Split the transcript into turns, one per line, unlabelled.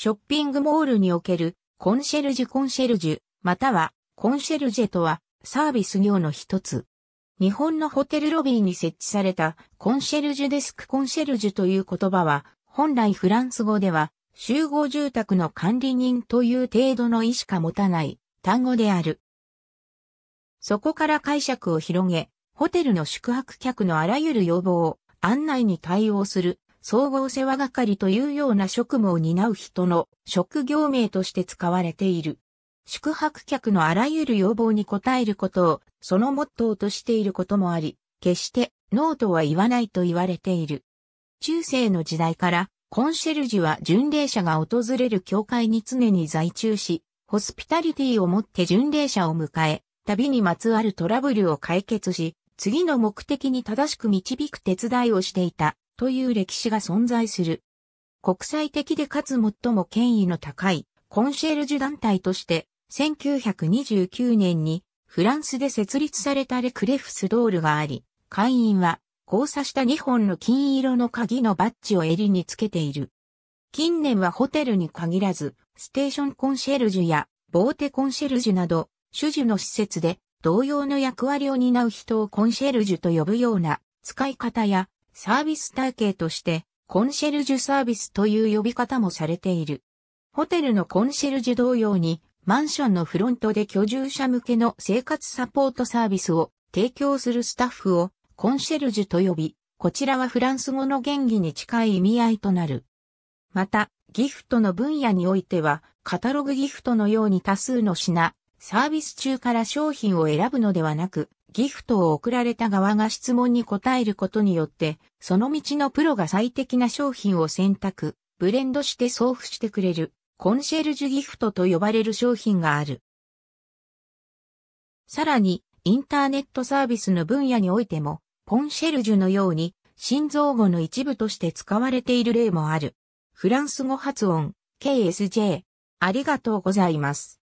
ショッピングモールにおけるコンシェルジュコンシェルジュ、またはコンシェルジェとはサービス業の一つ。日本のホテルロビーに設置されたコンシェルジュデスクコンシェルジュという言葉は本来フランス語では集合住宅の管理人という程度の意しか持たない単語である。そこから解釈を広げ、ホテルの宿泊客のあらゆる要望を案内に対応する総合世話係というような職務を担う人の職業名として使われている。宿泊客のあらゆる要望に応えることを、そのモットーとしていることもあり、決してノーとは言わないと言われている。中世の時代から、コンシェルジュは巡礼者が訪れる教会に常に在中し、ホスピタリティをもって巡礼者を迎え、旅にまつわるトラブルを解決し、次の目的に正しく導く手伝いをしていたという歴史が存在する。国際的でかつ最も権威の高いコンシェルジュ団体として、1929年にフランスで設立されたレクレフスドールがあり、会員は交差した2本の金色の鍵のバッジを襟につけている。近年はホテルに限らず、ステーションコンシェルジュやボーテコンシェルジュなど、主樹の施設で同様の役割を担う人をコンシェルジュと呼ぶような使い方やサービス体系として、コンシェルジュサービスという呼び方もされている。ホテルのコンシェルジュ同様に、マンションのフロントで居住者向けの生活サポートサービスを提供するスタッフをコンシェルジュと呼び、こちらはフランス語の原義に近い意味合いとなる。また、ギフトの分野においては、カタログギフトのように多数の品、サービス中から商品を選ぶのではなく、ギフトを送られた側が質問に答えることによって、その道のプロが最適な商品を選択、ブレンドして送付してくれる、コンシェルジュギフトと呼ばれる商品がある。さらに、インターネットサービスの分野においても、コンシェルジュのように、心臓語の一部として使われている例もある。フランス語発音、KSJ。ありがとうございます。